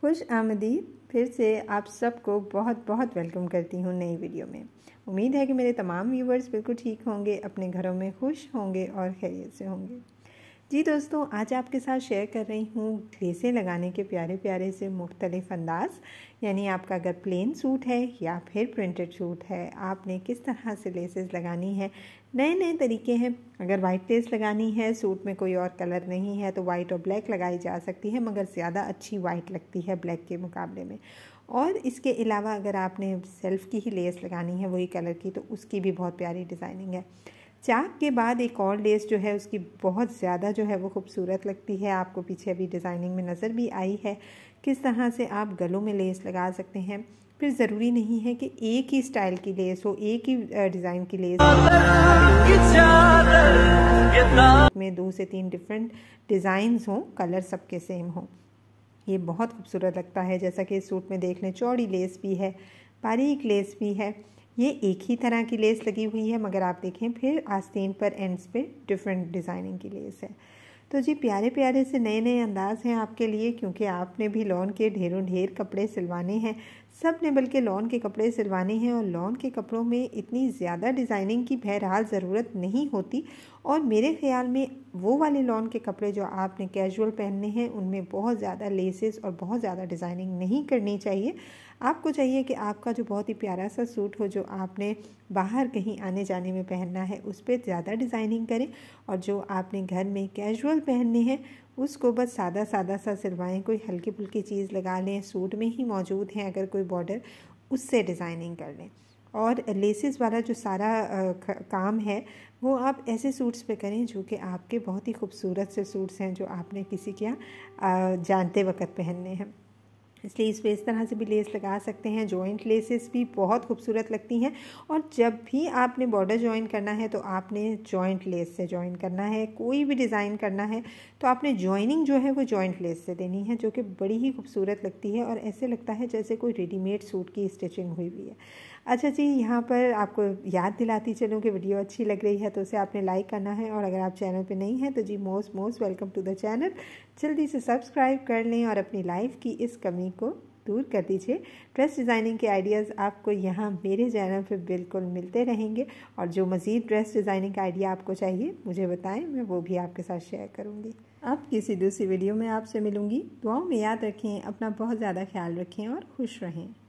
खुश आमदी फिर से आप सबको बहुत बहुत वेलकम करती हूँ नई वीडियो में उम्मीद है कि मेरे तमाम व्यूवर्स बिल्कुल ठीक होंगे अपने घरों में खुश होंगे और खैरियत से होंगे जी दोस्तों आज आपके साथ शेयर कर रही हूँ लेसें लगाने के प्यारे प्यारे से मुख्तलिफ अंदाज यानी आपका अगर प्लेन सूट है या फिर प्रिंटेड सूट है आपने किस तरह से लेसेस लगानी है नए नए तरीके हैं अगर वाइट लेस लगानी है सूट में कोई और कलर नहीं है तो वाइट और ब्लैक लगाई जा सकती है मगर ज़्यादा अच्छी वाइट लगती है ब्लैक के मुकाबले में और इसके अलावा अगर आपने सेल्फ़ की ही लेस लगानी है वही कलर की तो उसकी भी बहुत प्यारी डिज़ाइनिंग है चाक के बाद एक और लेस जो है उसकी बहुत ज़्यादा जो है वो खूबसूरत लगती है आपको पीछे अभी डिज़ाइनिंग में नज़र भी आई है किस तरह से आप गलों में लेस लगा सकते हैं फिर ज़रूरी नहीं है कि एक ही स्टाइल की लेस हो एक ही डिज़ाइन की लेस में दो से तीन डिफरेंट डिज़ाइंस हों कलर सबके सेम हों ये बहुत खूबसूरत लगता है जैसा कि इस सूट में देख लें चौड़ी लेस भी है बारीक लेस भी है ये एक ही तरह की लेस लगी हुई है मगर आप देखें फिर आस्तीन पर एंड्स पे डिफरेंट डिज़ाइनिंग की लेस है तो जी प्यारे प्यारे से नए नए अंदाज़ हैं आपके लिए क्योंकि आपने भी लॉन के ढेरों ढेर कपड़े सिलवाने हैं सब ने बल्कि लॉन के कपड़े सिलवाने हैं और लॉन के कपड़ों में इतनी ज़्यादा डिज़ाइनिंग की बहरहाल ज़रूरत नहीं होती और मेरे ख्याल में वो वाले लॉन के कपड़े जो आपने कैजुअल पहनने हैं उनमें बहुत ज़्यादा लेसेस और बहुत ज़्यादा डिज़ाइनिंग नहीं करनी चाहिए आपको चाहिए कि आपका जो बहुत ही प्यारा सा सूट हो जो आपने बाहर कहीं आने जाने में पहनना है उस पर ज़्यादा डिज़ाइनिंग करें और जो आपने घर में कैजुअल पहनने हैं उसको बस सादा सादा सा सिलवाएं कोई हल्की फुल्की चीज़ लगा लें सूट में ही मौजूद हैं अगर कोई बॉर्डर उससे डिज़ाइनिंग कर लें और लेसेस वाला जो सारा काम है वो आप ऐसे सूट्स पे करें जो कि आपके बहुत ही खूबसूरत से सूट्स हैं जो आपने किसी के यहाँ जानते वक्त पहनने हैं इसलिए इस पर इस तरह से भी लेस लगा सकते हैं जॉइंट लेसेस भी बहुत खूबसूरत लगती हैं और जब भी आपने बॉर्डर ज्वाइन करना है तो आपने जॉइंट लेस से ज्वाइन करना है कोई भी डिज़ाइन करना है तो आपने ज्वाइनिंग जो है वो जॉइंट लेस से देनी है जो कि बड़ी ही खूबसूरत लगती है और ऐसे लगता है जैसे कोई रेडीमेड सूट की स्टिचिंग हुई हुई है अच्छा जी यहाँ पर आपको याद दिलाती चलूँ कि वीडियो अच्छी लग रही है तो उसे आपने लाइक करना है और अगर आप चैनल पे नहीं हैं तो जी most most welcome to the channel जल्दी से सब्सक्राइब कर लें और अपनी लाइफ की इस कमी को दूर कर दीजिए ड्रेस डिज़ाइनिंग के आइडियाज़ आपको यहाँ मेरे चैनल पे बिल्कुल मिलते रहेंगे और जो मज़ीद ड्रेस डिज़ाइनिंग का आइडिया आपको चाहिए मुझे बताएं मैं वो भी आपके साथ शेयर करूँगी अब किसी दूसरी वीडियो में आपसे मिलूँगी दुआओं में याद रखें अपना बहुत ज़्यादा ख्याल रखें और खुश रहें